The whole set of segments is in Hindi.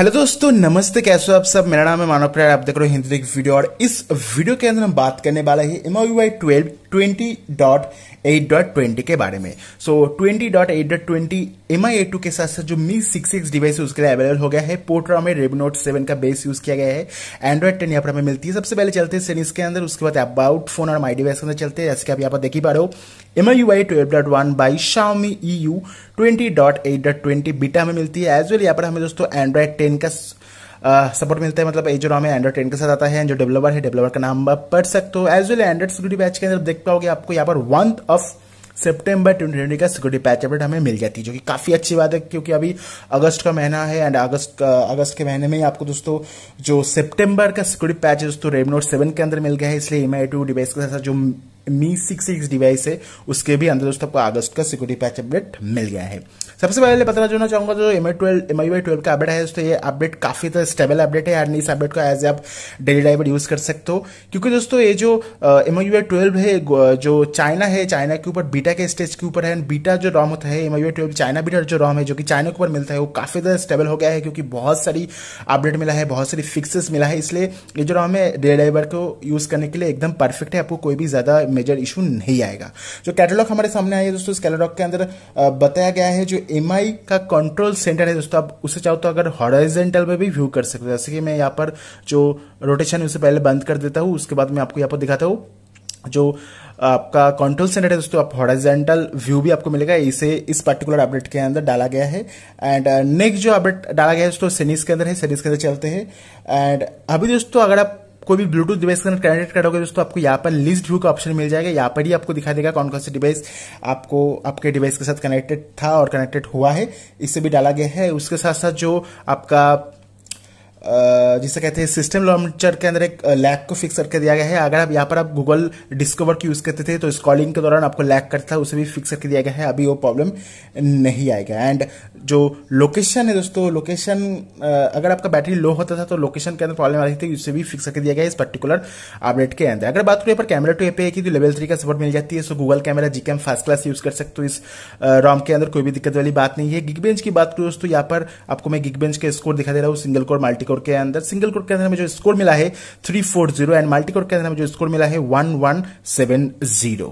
हेलो दोस्तों नमस्ते कैसे हो आप सब मेरा नाम है मानव प्रयार आप देख रहे हो हिंदी एक वीडियो और इस वीडियो के अंदर हम बात करने वाले है MIUI twelve twenty dot eight dot twenty के बारे में so twenty dot eight dot twenty M I eight के साथ साथ जो मी सिक्स सिक्स डिवाइस है उसके लिए अवेलेबल हो गया है पोर्ट्रा में रेबनोट सेवन का बेस यूज किया गया है एंड्रॉइड टेन यहाँ पर हमें मिलती है सबसे पहले चलते हैं सेनिस के अंदर उसके बाद अबाउट फोन और माई डिवाइस के अंदर चलते हैं जैसे कि आप यहाँ पर देख ही पा रहे हो M I U I twelve dot one by Xiaomi E U twenty dot eight dot twenty beta हमें मिलती है एज वेल यहाँ पर हमें दोस्तों एंड्रॉइड टेन का सपोर्ट मिलता है मतलब जो नाम है एंड्रॉइड टेन के साथ आता है जो डेवलपर है डेवलपर का नाम पढ़ सकते हो as well android security patch के अंदर देख पाओगे आपको यहाँ पर वन ऑफ सितंबर ट्वेंटी का सिक्योरिटी पैच अपडेट हमें मिल जाती है जो कि काफ़ी अच्छी बात है क्योंकि अभी अगस्त का महीना है एंड अगस्त अगस्त के महीने में ही आपको दोस्तों जो सितंबर का सिक्योरिटी पैच है दोस्तों रेम नोट सेवन के अंदर मिल गया है इसलिए एम आई टू डिवाइस के साथ जो मी सिक्स सिक्स डिवाइस है उसके भी अंदर दोस्तों आपको अगस्त का सिक्योरिटी पैच अपडेट मिल गया है सबसे पहले बताना जाना चाहूंगा जो M I twelve M I twelve का अपडेट है दोस्तों ये अपडेट काफी स्टेबल अपडेट है यानी इस अपडेट को एज आप डेली ड्राइवर यूज कर सकते हो क्योंकि दोस्तों ये जो एम आई वाई ट्वेल्व है जो चाइना है चाइना के ऊपर बीटा के स्टेज के ऊपर है एंड बीटा जो रॉम होता है M I twelve China beta जो रॉम है जो कि चाइना के ऊपर मिलता है वो काफी ज्यादा स्टेबल हो गया है क्योंकि बहुत सारी अपडेट मिला है बहुत सारी फिक्सेस मिला है इसलिए ये जो रॉम है डेली ड्राइवर को यूज करने के लिए एकदम परफेक्ट है आपको कोई भी ज्यादा मेजर इशू नहीं आएगा जो कैटलॉग हमारे सामने आया है दोस्तों इस कैटलॉग के अंदर बताया गया है जो एम का कंट्रोल सेंटर है दोस्तों आप उसे चाहो तो अगर हॉराइजेंटल में भी व्यू कर सकते हो जैसे कि मैं यहाँ पर जो रोटेशन उसे पहले बंद कर देता हूँ उसके बाद मैं आपको यहाँ पर दिखाता हूँ जो आपका कंट्रोल सेंटर है दोस्तों आप हॉरिजेंटल व्यू भी आपको मिलेगा इसे इस पर्टिकुलर अपडेट के अंदर डाला गया है एंड नेक्स्ट uh, जो अपडेट डाला गया है दोस्तों सेनिस के अंदर है सेनिस के अंदर चलते हैं एंड अभी दोस्तों अगर आप कोई भी ब्लूटूथ डिवाइस कनेक्ट कनेक्ट करोगे दोस्तों आपको यहाँ पर लिस्ट व्यू का ऑप्शन मिल जाएगा यहाँ पर ही आपको दिखा देगा कौन कौन सा डिवाइस आपको आपके डिवाइस के साथ कनेक्टेड था और कनेक्टेड हुआ है इससे भी डाला गया है उसके साथ साथ जो आपका जिसे कहते हैं सिस्टम लॉन्चर के अंदर एक लैक को फिक्स करके दिया गया है अगर आप यहाँ पर आप गूगल डिस्कवर की यूज़ करते थे तो स्कॉलिंग के दौरान आपको लैक करता है उसे भी फिक्स करके दिया गया है अभी वो प्रॉब्लम नहीं आएगा एंड जो लोकेशन है दोस्तों लोकेशन अगर आपका बैटरी लो होता था तो लोकेशन के अंदर प्रॉब्लम आ रही थी उसे भी फिक्स करके दिया गया है इस पर्टिकुलर अपडेट के अंदर अगर बात करें पर कैमरा टू एपे की तो लेवल थ्री का सपोर्ट मिल जाती है सो गूगल कैमरा जी फर्स्ट क्लास यूज़ कर सकते हो इस रॉम के अंदर कोई भी दिक्कत वाली बात नहीं है गिग बेंच की बात करूँ दोस्तों यहाँ पर आपको मैं गिग बेंच के स्कोर दिखा दे रहा हूँ सिंगल कोर मल्टी कोर के अंदर सिंगल कोर के अंदर हमें जो स्कोर मिला है three four zero and multi core के अंदर हमें जो स्कोर मिला है one one seven zero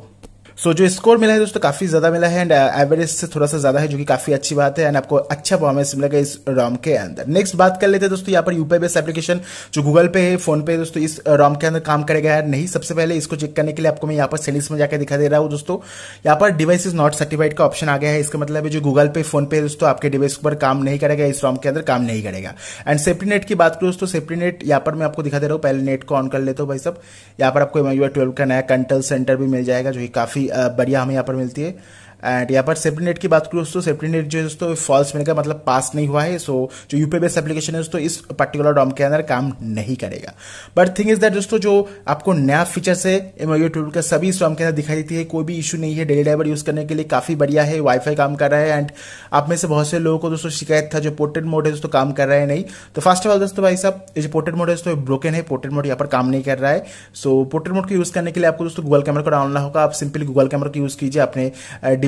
so so, जो स्कोर मिला है दोस्तों काफी ज्यादा मिला है एंड एवरेज uh, से थोड़ा सा ज्यादा है जो कि काफी अच्छी बात है एंड आपको अच्छा परफॉर्मेंस मिलेगा इस रॉम के अंदर नेक्स्ट बात कर लेते हैं दोस्तों यहाँ पर यूपी बेस्ड एप्लीकेशन जो गूगल पे है फोन पे दोस्तों इस रॉम के अंदर काम करेगा या नहीं सबसे पहले इसको चेक करने के लिए आपको मैं यहाँ पर सेलिस में जाकर दिखा दे रहा हूँ दोस्तों यहाँ पर डिवाइस इज नॉट सर्टिफाइड का ऑप्शन आ गया है इसका मतलब है जो गूगल पे फोन पे दोस्तों आपके डिवाइस पर काम नहीं करेगा इस रॉम के अंदर काम नहीं करेगा एंड सेफ्टी नेट की बात करूँ दोस्तों सेफ्टी नेट यहाँ पर मैं आपको दिखा दे रहा हूँ पहले नेट को ऑन कर लेते हो भाई सब यहाँ पर आपको एम ट्वेल्व का नया कंट्रोल सेंटर भी मिल जाएगा जो कि काफी बढ़िया हमें यहाँ पर मिलती है एंड यहाँ पर सेफ्टी नेट की बात करूँ दोस्तों सेफ्टी नेट जो है दोस्तों फॉल्स मिलकर मतलब पास नहीं हुआ है सो so, जो यूपी बेस्ड एप्लीकेशन है दोस्तों इस पर्टिकुलर डॉम के अंदर काम नहीं करेगा बट थिंग इज दैट दोस्तों जो आपको नया फीचर्स है एम आई का सभी स्वाम के अंदर दिखाई देती है कोई भी इशू नहीं है डेली ड्राइवर यूज करने के लिए काफी बढ़िया है वाईफाई काम कर रहा है एंड आप में से बहुत से लोगों को दोस्तों शिकायत था जो पोर्टेड मोड है दोस्तों काम कर रहा है नहीं तो फर्स्ट ऑफ ऑल दोस्तों भाई साहब जो पोर्टेड मोड है दोस्तों ब्रोकन है पोर्टेड मोड यहाँ पर काम नहीं कर रहा है सो पोर्टेड मोड को यूज करने के लिए आपको दोस्तों गूगल कैमरा को डाउनलोड होगा आप सिंपली गूगल कैमरा को यूज कीजिए अपने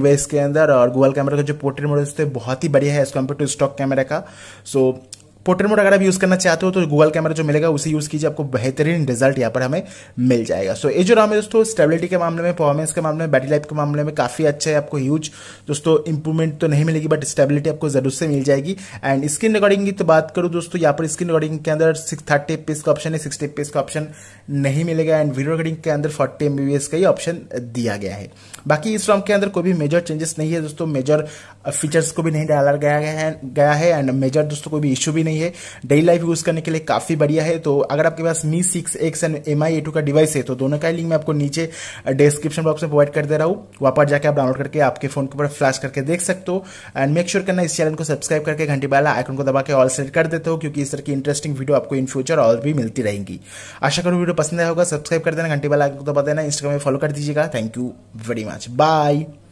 डिवाइस के अंदर और गूगल कैमरा का जो पोर्ट्रेट मोड है बहुत ही बढ़िया है as compare to stock camera का सो so, पोर्ट्रेट मोड अगर आप यूज़ करना चाहते हो तो गूगल कैमरा जो मिलेगा उसे यूज़ कीजिए आपको बेहतरीन रिजल्ट यहाँ पर हमें मिल जाएगा सो so, ये जो राम है दोस्तों स्टेबिलिटी के मामले में परफॉर्मेंस के मामले में बैटरी लाइफ के मामले में काफ़ी अच्छा है आपको ह्यूज दोस्तों इंप्रूवमेंट तो नहीं मिलेगी बट स्टेबिलिटी आपको जरूर से मिल जाएगी एंड स्क्रीन रिकॉर्डिंग की तो बात करूँ दोस्तों यहाँ पर स्क्रीन रिकॉर्डिंग के अंदर सिक्स थर्टी का ऑप्शन है सिक्सटी एफ का ऑप्शन नहीं मिलेगा एंड वीडियो रिकॉर्डिंग के अंदर फोर्टी एमबीबीएस का ही ऑप्शन दिया गया है बाकी इस रॉम के अंदर कोई भी मेजर चेंजेस नहीं है दोस्तों मेजर फीचर्स को भी नहीं डाला गया है गया है एंड मेजर दोस्तों कोई भी इशू भी नहीं है डेली लाइफ यूज करने के लिए काफी बढ़िया है तो अगर आपके पास Mi six X and M I A two का डिवाइस है तो दोनों का लिंक मैं आपको नीचे डिस्क्रिप्शन बॉक्स में प्रोवाइड कर दे रहा हूँ वहां पर जाकर आप डाउनलोड करके आपके फोन के ऊपर फ्लैश करके देख सकते हो एंड मेक श्योर करना इस चैनल को सब्सक्राइब करके घंटी वाला आइकन को दबा के ऑल सेट कर देते हो क्योंकि इस तरह की इंटरेस्टिंग वीडियो आपको इन फ्यूचर और भी मिलती रहेंगी आशा करूँ वीडियो पसंद आया होगा सब्सक्राइब कर देना घंटी वाला आइकन को दबा देना इंस्टाग्राम में फॉलो कर दीजिएगा thank you very much bye